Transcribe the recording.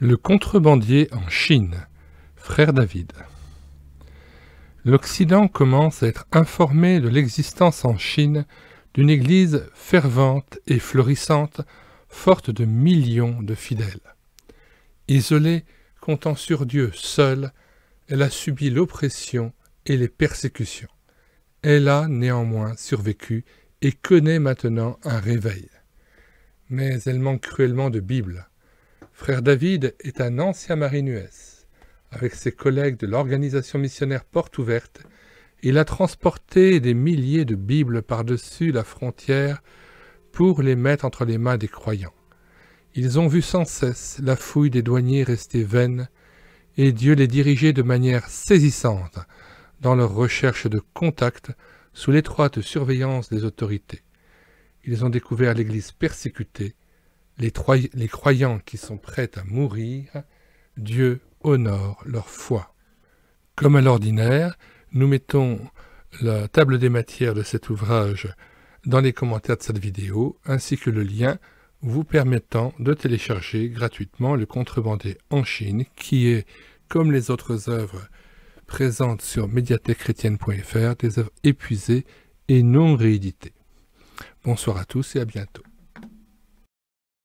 Le contrebandier en Chine, frère David. L'Occident commence à être informé de l'existence en Chine d'une Église fervente et florissante, forte de millions de fidèles. Isolée, comptant sur Dieu seul, elle a subi l'oppression et les persécutions. Elle a néanmoins survécu et connaît maintenant un réveil. Mais elle manque cruellement de Bible. Frère David est un ancien U.S. Avec ses collègues de l'organisation missionnaire Porte Ouverte, il a transporté des milliers de Bibles par-dessus la frontière pour les mettre entre les mains des croyants. Ils ont vu sans cesse la fouille des douaniers rester vaine, et Dieu les dirigeait de manière saisissante dans leur recherche de contact sous l'étroite surveillance des autorités. Ils ont découvert l'Église persécutée les, croyants qui sont prêts à mourir, Dieu honore leur foi. Comme à l'ordinaire, nous mettons la table des matières de cet ouvrage dans les commentaires de cette vidéo, ainsi que le lien vous permettant de télécharger gratuitement le contrebandé en Chine, qui est, comme les autres œuvres présentes sur médiathèquechrétienne.fr, des œuvres épuisées et non rééditées. Bonsoir à tous et à bientôt.